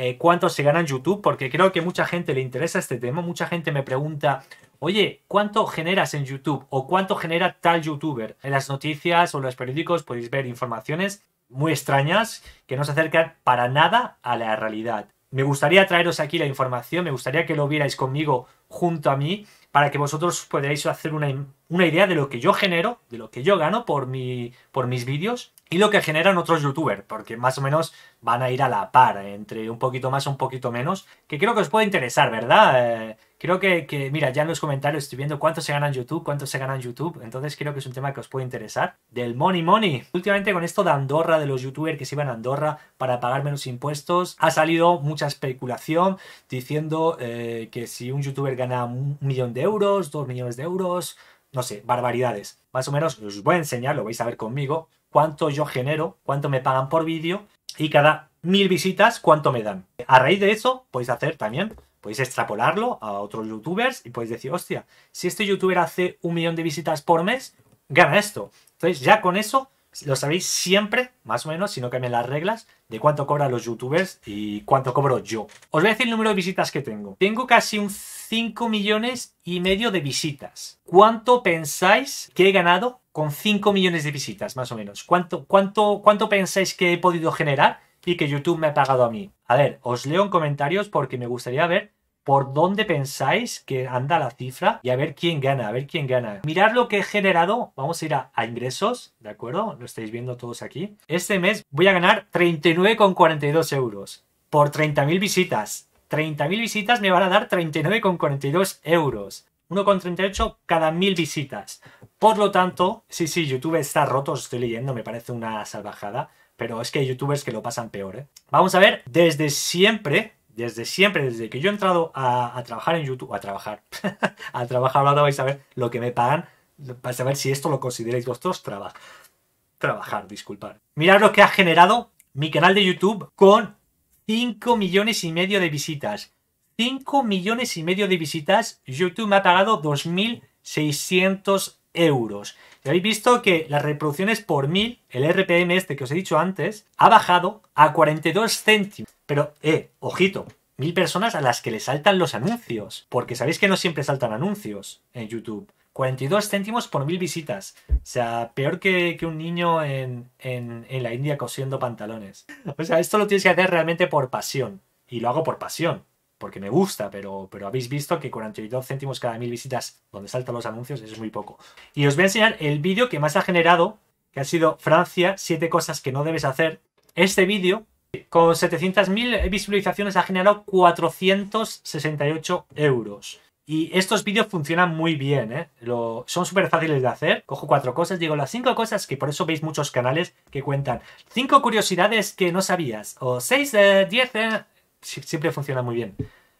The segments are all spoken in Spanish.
Eh, cuánto se gana en YouTube, porque creo que mucha gente le interesa este tema, mucha gente me pregunta, oye, ¿cuánto generas en YouTube? ¿O cuánto genera tal youtuber? En las noticias o los periódicos podéis ver informaciones muy extrañas que no se acercan para nada a la realidad. Me gustaría traeros aquí la información, me gustaría que lo vierais conmigo junto a mí para que vosotros podáis hacer una, idea de lo que yo genero, de lo que yo gano por, mi, por mis vídeos y lo que generan otros youtubers, porque más o menos van a ir a la par, entre un poquito más o un poquito menos, que creo que os puede interesar, ¿verdad? Eh, creo que, mira, ya en los comentarios estoy viendo cuánto se gana en YouTube, cuánto se gana en YouTube, entonces creo que es un tema que os puede interesar. Del money money. Últimamente con esto de Andorra, de los youtubers que se iban a Andorra para pagar menos impuestos, ha salido mucha especulación diciendo eh, que si un youtuber gana un millón de euros, dos millones de euros, no sé, barbaridades. Más o menos os voy a enseñar, lo vais a ver conmigo, cuánto yo genero, cuánto me pagan por vídeo y cada mil visitas cuánto me dan. A raíz de eso podéis hacer también, podéis extrapolarlo a otros youtubers y podéis decir, hostia, si este youtuber hace un millón de visitas por mes, gana esto. Entonces ya con eso lo sabéis siempre, más o menos, si no cambian las reglas, de cuánto cobran los youtubers y cuánto cobro yo. Os voy a decir el número de visitas que tengo. Tengo casi un 5 millones y medio de visitas. ¿Cuánto pensáis que he ganado con 5 millones de visitas, más o menos. ¿Cuánto, cuánto, ¿Cuánto pensáis que he podido generar y que YouTube me ha pagado a mí? A ver, os leo en comentarios porque me gustaría ver por dónde pensáis que anda la cifra y a ver quién gana, a ver quién gana. Mirad lo que he generado, vamos a ir a, a ingresos, ¿de acuerdo? Lo estáis viendo todos aquí. Este mes voy a ganar 39,42 euros por 30.000 visitas. 30.000 visitas me van a dar 39,42 euros. 1,38 cada mil visitas. Por lo tanto, sí, sí, YouTube está roto, os estoy leyendo, me parece una salvajada, pero es que hay youtubers que lo pasan peor, ¿eh? Vamos a ver, desde siempre, desde siempre, desde que yo he entrado a, trabajar en YouTube, a trabajar, a trabajar, ahora vais a ver lo que me pagan, para saber si esto lo consideráis vosotros trabajar. trabajar, disculpar. Mirad lo que ha generado mi canal de YouTube con 5 millones y medio de visitas. 5 millones y medio de visitas, YouTube me ha pagado 2.600 euros. Ya habéis visto que las reproducciones por mil, el RPM este que os he dicho antes, ha bajado a 42 céntimos. Pero, eh, ojito, mil personas a las que le saltan los anuncios. Porque sabéis que no siempre saltan anuncios en YouTube. 42 céntimos por mil visitas. O sea, peor que, un niño en, en la India cosiendo pantalones. O sea, esto lo tienes que hacer realmente por pasión. Y lo hago por pasión porque me gusta, pero, pero habéis visto que 42 céntimos cada mil visitas donde saltan los anuncios eso es muy poco. Y os voy a enseñar el vídeo que más ha generado, que ha sido Francia, 7 cosas que no debes hacer. Este vídeo, con 700.000 visualizaciones, ha generado 468 euros. Y estos vídeos funcionan muy bien, ¿eh? son súper fáciles de hacer. Cojo cuatro cosas, digo las cinco cosas que por eso veis muchos canales que cuentan. Cinco curiosidades que no sabías. O seis, de 10... eh, eh siempre funciona muy bien.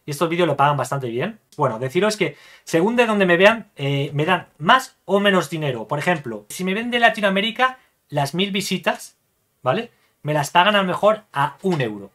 Y estos vídeos lo pagan bastante bien. Bueno, deciros que según de donde me vean, eh, me dan más o menos dinero. Por ejemplo, si me ven de Latinoamérica, las mil visitas, ¿vale? Me las pagan a lo mejor a un euro.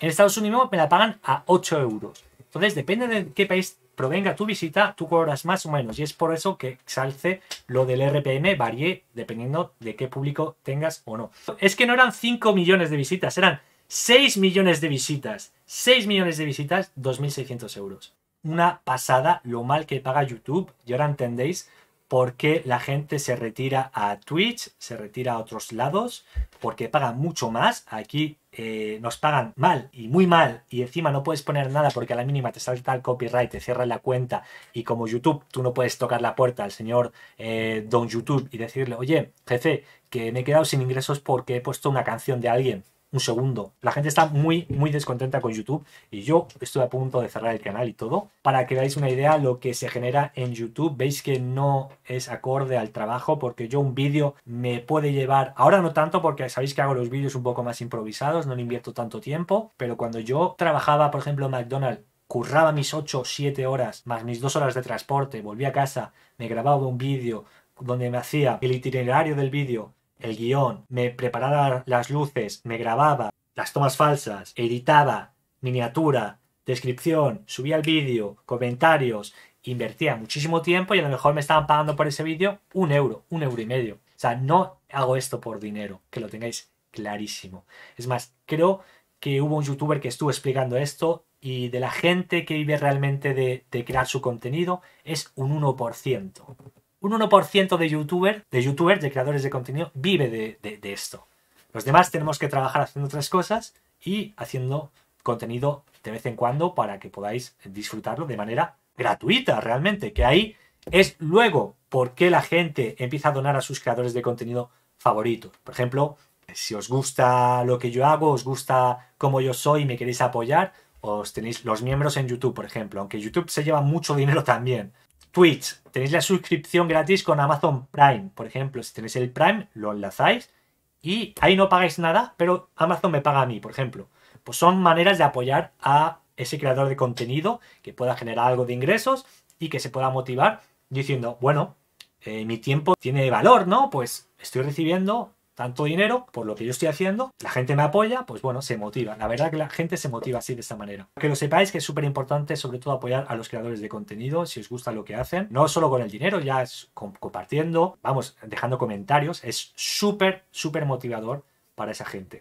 En Estados Unidos me la pagan a 8 euros. Entonces, depende de qué país provenga tu visita, tú cobras más o menos. Y es por eso que salce lo del RPM, varíe dependiendo de qué público tengas o no. Es que no eran 5 millones de visitas, eran 6 millones de visitas. 6 millones de visitas, 2.600 euros. Una pasada lo mal que paga YouTube. Y ahora entendéis por qué la gente se retira a Twitch, se retira a otros lados, porque pagan mucho más. Aquí eh, nos pagan mal y muy mal y encima no puedes poner nada porque a la mínima te salta el copyright, te cierran la cuenta y como YouTube tú no puedes tocar la puerta al señor eh, Don YouTube y decirle, oye, jefe, que me he quedado sin ingresos porque he puesto una canción de alguien un segundo. La gente está muy, muy descontenta con YouTube y yo estoy a punto de cerrar el canal y todo. Para que veáis una idea, lo que se genera en YouTube, veis que no es acorde al trabajo porque yo un vídeo me puede llevar, ahora no tanto porque sabéis que hago los vídeos un poco más improvisados, no le invierto tanto tiempo, pero cuando yo trabajaba, por ejemplo, en McDonald's, curraba mis 8, 7 horas, más mis 2 horas de transporte, volví a casa, me grababa un vídeo donde me hacía el itinerario del vídeo, el guión, me preparaba las luces, me grababa las tomas falsas, editaba, miniatura, descripción, subía el vídeo, comentarios, invertía muchísimo tiempo y a lo mejor me estaban pagando por ese vídeo un euro, un euro y medio. O sea, no hago esto por dinero, que lo tengáis clarísimo. Es más, creo que hubo un youtuber que estuvo explicando esto y de la gente que vive realmente de, crear su contenido es un 1% un 1% de youtubers, de youtubers, de creadores de contenido, vive de, de, esto. Los demás tenemos que trabajar haciendo otras cosas y haciendo contenido de vez en cuando para que podáis disfrutarlo de manera gratuita realmente. Que ahí es luego por qué la gente empieza a donar a sus creadores de contenido favoritos. Por ejemplo, si os gusta lo que yo hago, os gusta cómo yo soy y me queréis apoyar, os tenéis los miembros en YouTube, por ejemplo. Aunque YouTube se lleva mucho dinero también. Twitch, tenéis la suscripción gratis con Amazon Prime, por ejemplo. Si tenéis el Prime, lo enlazáis y ahí no pagáis nada, pero Amazon me paga a mí, por ejemplo. Pues son maneras de apoyar a ese creador de contenido que pueda generar algo de ingresos y que se pueda motivar diciendo, bueno, eh, mi tiempo tiene valor, ¿no? Pues estoy recibiendo tanto dinero por lo que yo estoy haciendo, la gente me apoya, pues bueno, se motiva. La verdad que la gente se motiva así de esta manera. Que lo sepáis que es súper importante sobre todo apoyar a los creadores de contenido si os gusta lo que hacen, no solo con el dinero, ya es compartiendo, vamos, dejando comentarios, es súper, súper motivador para esa gente.